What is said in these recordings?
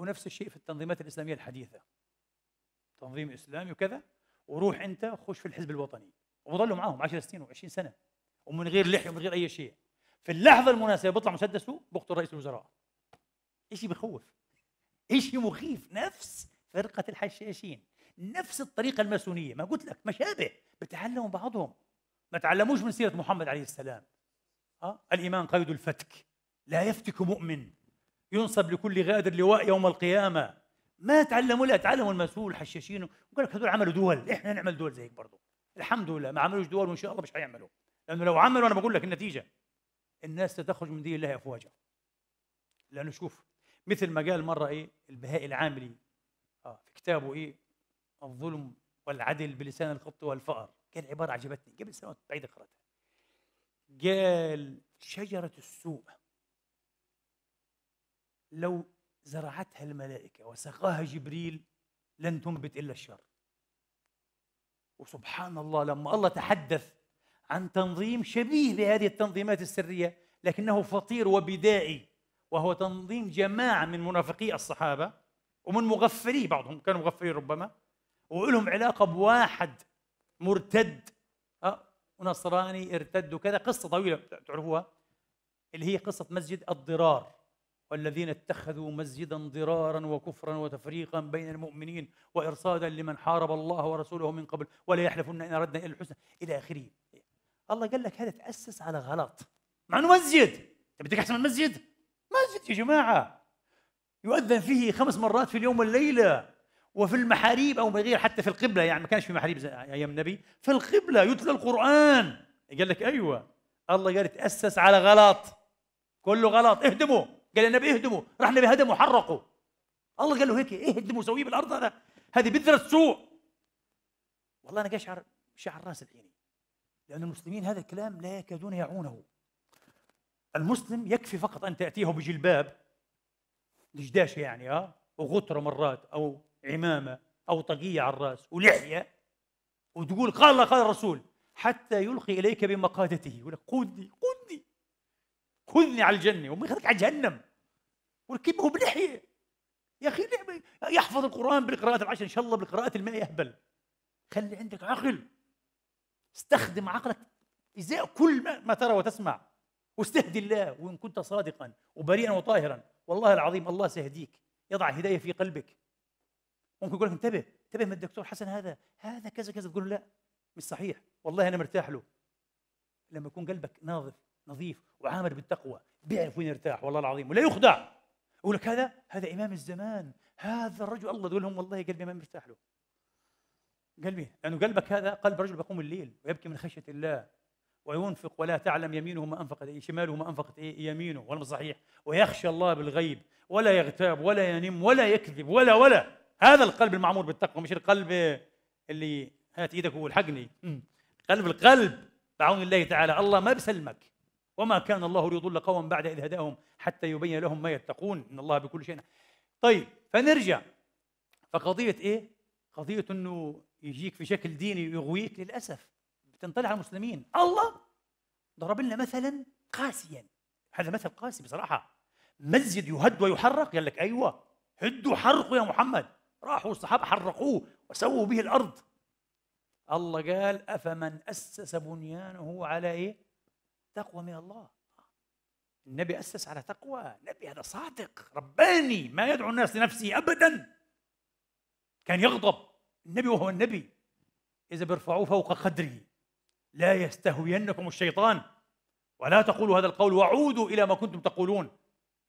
ونفس الشيء في التنظيمات الإسلامية الحديثة تنظيم إسلامي وكذا وروح أنت خش في الحزب الوطني وظلوا معاهم 10 سنين و20 سنة ومن غير لحية ومن غير أي شيء في اللحظة المناسبة بيطلع مسدسه بقتل رئيس الوزراء إشي بخوف إشي مخيف نفس فرقة الحشاشين نفس الطريقة الماسونية ما قلت لك مشابه بتعلموا بعضهم ما تعلموش من سيرة محمد عليه السلام ها أه؟ الإيمان قيد الفتك لا يفتك مؤمن ينصب لكل غادر لواء يوم القيامة ما تعلموا لا تعلموا المسؤول الحشاشين يقول لك هذول عملوا دول احنا نعمل دول زي هيك برضه الحمد لله ما عملوش دول وان شاء الله مش حيعملوا لانه لو عملوا انا بقول لك النتيجه الناس ستخرج من دين الله افواجا لانه شوف مثل ما قال مره ايه البهائي العاملي اه في كتابه ايه الظلم والعدل بلسان القبط والفأر قال عباره عجبتني قبل سنوات بعيده قراتها قال شجره السوء لو زرعتها الملائكة وسقاها جبريل لن تنبت إلا الشر وسبحان الله لما الله تحدث عن تنظيم شبيه بهذه التنظيمات السرية لكنه فطير وبدائي وهو تنظيم جماعة من منافقي الصحابة ومن مغفلي بعضهم كانوا مغفلين ربما ولهم علاقة بواحد مرتد أه ونصراني ارتد وكذا قصة طويلة تعرفوها اللي هي قصة مسجد الضرار والذين اتخذوا مسجدا ضرارا وكفرا وتفريقا بين المؤمنين وارصادا لمن حارب الله ورسوله من قبل ولا يحلفن ان اردنا الا الحسنى الى اخره الله قال لك هذا تاسس على غلط مع انه مسجد بدك احسن من مسجد مسجد يا جماعه يؤذن فيه خمس مرات في اليوم والليله وفي المحاريب او بغير حتى في القبله يعني ما كانش في محاريب ايام النبي في القبله يتلى القران قال لك ايوه الله قال تاسس على غلط كله غلط اهدمه قال النبي اهدموا راح النبي هدموا حرقوا الله قال له هيك إيه اهدموا سويه بالارض هذا هذه بذره سوء والله انا قشعر شعر راسي الحين لان المسلمين هذا الكلام لا يكادون يعونه المسلم يكفي فقط ان تاتيه بجلباب دشداشه يعني اه وغتره مرات او عمامه او طاقيه على الراس ولحيه وتقول قال الله قال الرسول حتى يلقي اليك بمقادته يقول لك قودني قودني خذني على الجنه وما ياخذك على جهنم ولكن هو بلحية يا اخي يحفظ القران بالقراءات العشر ان شاء الله بالقراءات الماء يهبل خلي عندك عقل استخدم عقلك ازاء كل ما ترى وتسمع واستهدي الله وان كنت صادقا وبريئا وطاهرا والله العظيم الله سيهديك يضع هدايه في قلبك ممكن يقول لك انتبه انتبه من الدكتور حسن هذا هذا كذا كذا تقول لا مش صحيح والله انا مرتاح له لما يكون قلبك ناظف نظيف وعامر بالتقوى بيعرف وين يرتاح والله العظيم ولا يخدع يقول لك هذا هذا امام الزمان هذا الرجل الله تقول لهم والله قلبي ما مرتاح له قلبي لانه يعني قلبك هذا قلب رجل بيقوم الليل ويبكي من خشيه الله وينفق ولا تعلم يمينه ما انفقت إيه شماله ما انفقت إيه يمينه ولا صحيح ويخشى الله بالغيب ولا يغتاب ولا ينم ولا يكذب ولا ولا هذا القلب المعمور بالتقوى مش القلب اللي هات ايدك والحقني قلب القلب بعون الله تعالى الله ما بسلمك وما كان الله ليضل قوما بعد إذ هداهم حتى يبين لهم ما يتقون إن الله بكل شيء طيب فنرجع فقضية إيه؟ قضية أنه يجيك في شكل ديني ويغويك للأسف بتنطلع على المسلمين الله ضرب لنا مثلا قاسيا هذا مثل قاسي بصراحة مسجد يهد ويحرق قال لك أيوة هدوا حرقوا يا محمد راحوا الصحابة حرقوه وسووا به الأرض الله قال أفمن أسس بنيانه على إيه؟ تقوى من الله النبي أسس على تقوى النبي هذا صادق رباني ما يدعو الناس لنفسه أبدا كان يغضب النبي وهو النبي إذا بيرفعوه فوق قدره لا يستهوينكم الشيطان ولا تقولوا هذا القول وعودوا إلى ما كنتم تقولون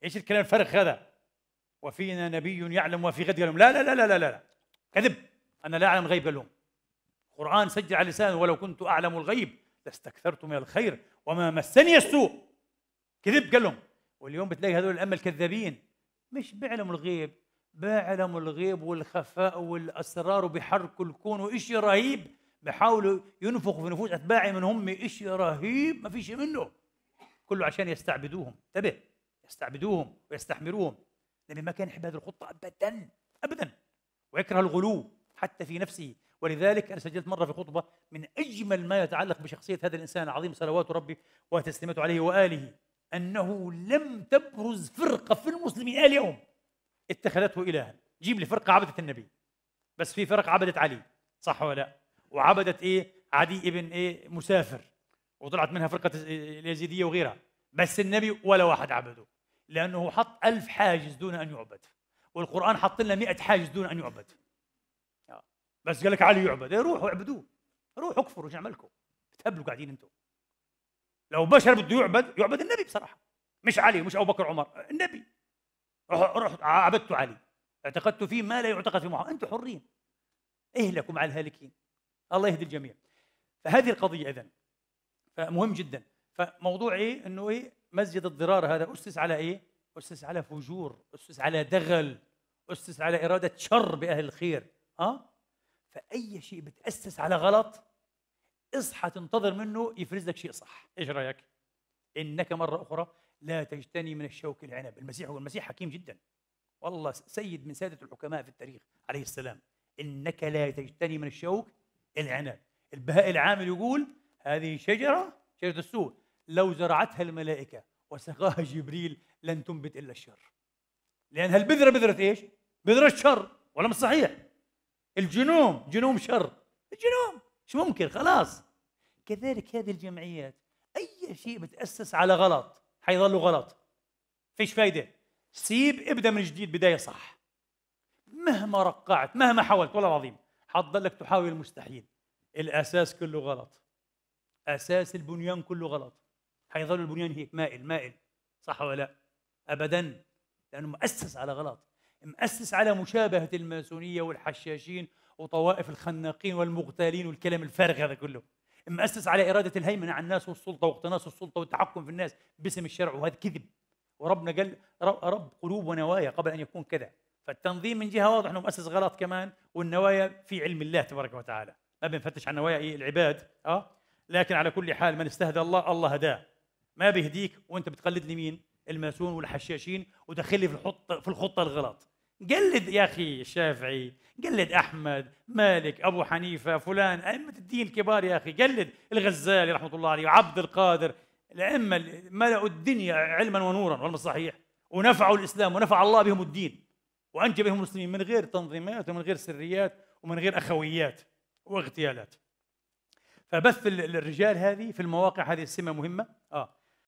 إيش الكلام الفارغ هذا وفينا نبي يعلم وفي غد لهم لا لا لا لا لا, لا. كذب أنا لا أعلم غيب لهم القرآن سجل على لسانه ولو كنت أعلم الغيب لاستكثرت من الخير وما مسني السوء كذب قال لهم واليوم بتلاقي هذول الأمة الكذابين مش بيعلموا الغيب بيعلموا الغيب والخفاء والأسرار وبيحركوا الكون وإشي رهيب بيحاولوا ينفخوا في نفوس أتباعي من هم إشي رهيب ما فيش منه كله عشان يستعبدوهم انتبه يستعبدوهم ويستحمروهم النبي ما كان يحب هذه الخطة أبدا أبدا ويكره الغلو حتى في نفسه ولذلك أنا سجلت مرة في خطبة من أجمل ما يتعلق بشخصية هذا الإنسان العظيم صلوات ربي وتسليماته عليه وآله أنه لم تبرز فرقة في المسلمين اليوم اتخذته إلها جيب لي فرقة عبدت النبي بس في فرق عبدت علي صح ولا لا وعبدت إيه عدي ابن إيه مسافر وطلعت منها فرقة إيه؟ اليزيدية وغيرها بس النبي ولا واحد عبده لأنه حط ألف حاجز دون أن يعبد والقرآن حط لنا مئة حاجز دون أن يعبد بس قال لك علي يعبد إيه روحوا اعبدوه روحوا اكفروا ايش عملكم تهبلوا قاعدين انتم لو بشر بده يعبد يعبد النبي بصراحه مش علي مش ابو بكر عمر النبي رحت عبدت علي اعتقدت فيه ما لا يعتقد في محمد انتم حرين اهلكوا مع الهالكين الله يهدي الجميع فهذه القضيه اذا فمهم جدا فموضوع ايه انه ايه مسجد الضرار هذا اسس على ايه اسس على فجور اسس على دغل اسس على اراده شر باهل الخير ها أه؟ فأي شيء بتأسس على غلط اصحى تنتظر منه يفرز لك شيء صح ايش رايك انك مره اخرى لا تجتني من الشوك العنب المسيح هو المسيح حكيم جدا والله سيد من سادة الحكماء في التاريخ عليه السلام إنك لا تجتني من الشوك العنب البهاء العامل يقول هذه شجرة شجرة السوء لو زرعتها الملائكة وسقاها جبريل لن تنبت إلا الشر لأن هالبذرة بذرة إيش؟ بذرة الشر ولا مش صحيح الجنوم جنوم شر الجنوم مش ممكن خلاص كذلك هذه الجمعيات اي شيء متاسس على غلط حيظله غلط فيش فايده سيب ابدا من جديد بدايه صح مهما رقعت مهما حاولت والله العظيم حتضلك تحاول المستحيل الاساس كله غلط اساس البنيان كله غلط حيظل البنيان هيك مائل مائل صح ولا لا ابدا لانه مؤسس على غلط مؤسس على مشابهة الماسونية والحشاشين وطوائف الخناقين والمغتالين والكلام الفارغ هذا كله مؤسس على إرادة الهيمنة على الناس والسلطة واقتناص السلطة والتحكم في الناس باسم الشرع وهذا كذب وربنا قال رب قلوب ونوايا قبل أن يكون كذا فالتنظيم من جهة واضح أنه مؤسس غلط كمان والنوايا في علم الله تبارك وتعالى ما بنفتش عن نوايا إيه؟ العباد أه لكن على كل حال من استهدى الله الله هداه ما بيهديك وانت بتقلد لمين الماسون والحشاشين ودخلني في الخطه في الخطه الغلط قلد يا اخي الشافعي قلد احمد مالك ابو حنيفه فلان ائمه الدين الكبار يا اخي قلد الغزالي رحمه الله عليه وعبد القادر الائمه اللي ملأوا الدنيا علما ونورا والله صحيح ونفعوا الاسلام ونفع الله بهم الدين وانجب بهم المسلمين من غير تنظيمات ومن غير سريات ومن غير اخويات واغتيالات فبث الرجال هذه في المواقع هذه السمه مهمه اه